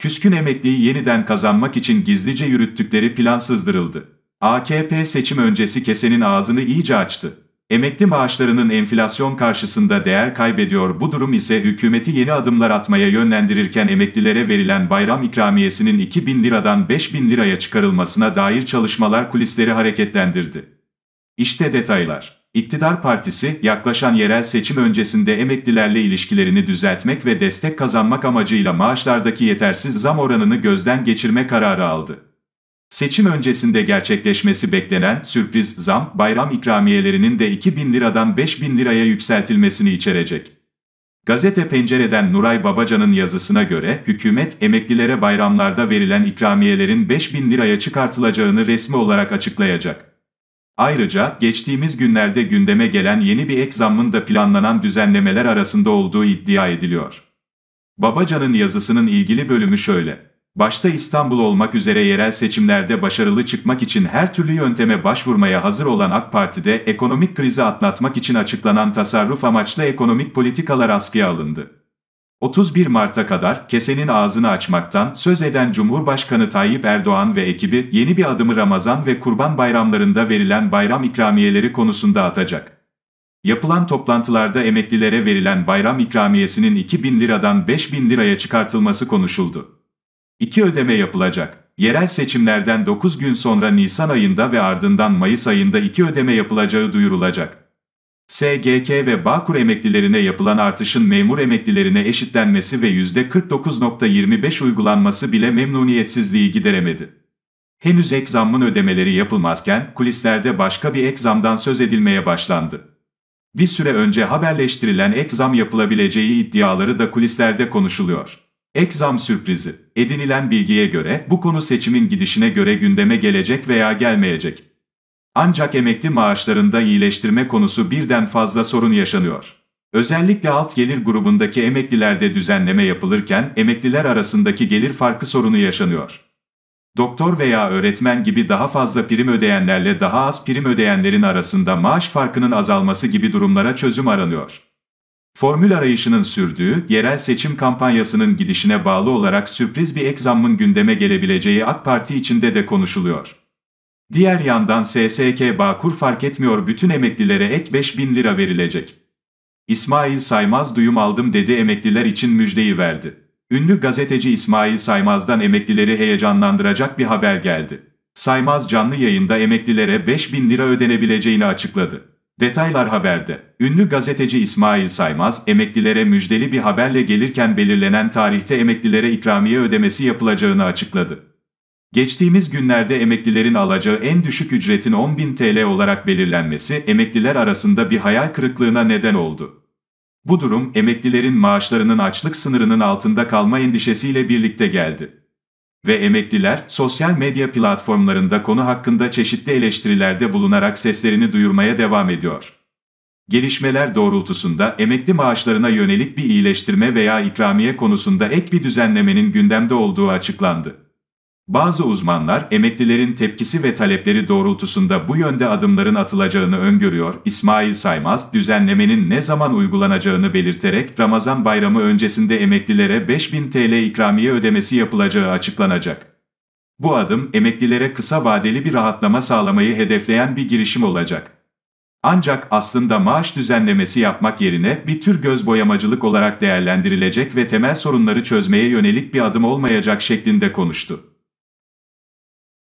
Küskün emekliyi yeniden kazanmak için gizlice yürüttükleri plan sızdırıldı. AKP seçim öncesi kesenin ağzını iyice açtı. Emekli maaşlarının enflasyon karşısında değer kaybediyor bu durum ise hükümeti yeni adımlar atmaya yönlendirirken emeklilere verilen bayram ikramiyesinin 2000 liradan 5000 liraya çıkarılmasına dair çalışmalar kulisleri hareketlendirdi. İşte detaylar. İktidar partisi, yaklaşan yerel seçim öncesinde emeklilerle ilişkilerini düzeltmek ve destek kazanmak amacıyla maaşlardaki yetersiz zam oranını gözden geçirme kararı aldı. Seçim öncesinde gerçekleşmesi beklenen sürpriz zam, bayram ikramiyelerinin de 2000 liradan 5000 liraya yükseltilmesini içerecek. Gazete Pencere'den Nuray Babacan'ın yazısına göre, hükümet emeklilere bayramlarda verilen ikramiyelerin 5000 liraya çıkartılacağını resmi olarak açıklayacak. Ayrıca, geçtiğimiz günlerde gündeme gelen yeni bir ek zammın da planlanan düzenlemeler arasında olduğu iddia ediliyor. Babacan'ın yazısının ilgili bölümü şöyle. Başta İstanbul olmak üzere yerel seçimlerde başarılı çıkmak için her türlü yönteme başvurmaya hazır olan AK Parti'de ekonomik krizi atlatmak için açıklanan tasarruf amaçlı ekonomik politikalar askıya alındı. 31 Mart'a kadar kesenin ağzını açmaktan söz eden Cumhurbaşkanı Tayyip Erdoğan ve ekibi yeni bir adımı Ramazan ve Kurban bayramlarında verilen bayram ikramiyeleri konusunda atacak. Yapılan toplantılarda emeklilere verilen bayram ikramiyesinin 2000 liradan 5000 liraya çıkartılması konuşuldu. İki ödeme yapılacak. Yerel seçimlerden 9 gün sonra Nisan ayında ve ardından Mayıs ayında iki ödeme yapılacağı duyurulacak. SGK ve Bağkur emeklilerine yapılan artışın memur emeklilerine eşitlenmesi ve %49.25 uygulanması bile memnuniyetsizliği gideremedi. Henüz ek zammın ödemeleri yapılmazken kulislerde başka bir ek zamdan söz edilmeye başlandı. Bir süre önce haberleştirilen ek zam yapılabileceği iddiaları da kulislerde konuşuluyor. Ek zam sürprizi. Edinilen bilgiye göre bu konu seçimin gidişine göre gündeme gelecek veya gelmeyecek. Ancak emekli maaşlarında iyileştirme konusu birden fazla sorun yaşanıyor. Özellikle alt gelir grubundaki emeklilerde düzenleme yapılırken emekliler arasındaki gelir farkı sorunu yaşanıyor. Doktor veya öğretmen gibi daha fazla prim ödeyenlerle daha az prim ödeyenlerin arasında maaş farkının azalması gibi durumlara çözüm aranıyor. Formül arayışının sürdüğü, yerel seçim kampanyasının gidişine bağlı olarak sürpriz bir ek zammın gündeme gelebileceği AK Parti içinde de konuşuluyor. Diğer yandan SSK Bağkur fark etmiyor bütün emeklilere ek 5 bin lira verilecek. İsmail Saymaz duyum aldım dedi emekliler için müjdeyi verdi. Ünlü gazeteci İsmail Saymaz'dan emeklileri heyecanlandıracak bir haber geldi. Saymaz canlı yayında emeklilere 5 bin lira ödenebileceğini açıkladı. Detaylar haberde. Ünlü gazeteci İsmail Saymaz, emeklilere müjdeli bir haberle gelirken belirlenen tarihte emeklilere ikramiye ödemesi yapılacağını açıkladı. Geçtiğimiz günlerde emeklilerin alacağı en düşük ücretin 10.000 TL olarak belirlenmesi emekliler arasında bir hayal kırıklığına neden oldu. Bu durum emeklilerin maaşlarının açlık sınırının altında kalma endişesiyle birlikte geldi. Ve emekliler sosyal medya platformlarında konu hakkında çeşitli eleştirilerde bulunarak seslerini duyurmaya devam ediyor. Gelişmeler doğrultusunda emekli maaşlarına yönelik bir iyileştirme veya ikramiye konusunda ek bir düzenlemenin gündemde olduğu açıklandı. Bazı uzmanlar emeklilerin tepkisi ve talepleri doğrultusunda bu yönde adımların atılacağını öngörüyor. İsmail Saymaz düzenlemenin ne zaman uygulanacağını belirterek Ramazan bayramı öncesinde emeklilere 5000 TL ikramiye ödemesi yapılacağı açıklanacak. Bu adım emeklilere kısa vadeli bir rahatlama sağlamayı hedefleyen bir girişim olacak. Ancak aslında maaş düzenlemesi yapmak yerine bir tür göz boyamacılık olarak değerlendirilecek ve temel sorunları çözmeye yönelik bir adım olmayacak şeklinde konuştu.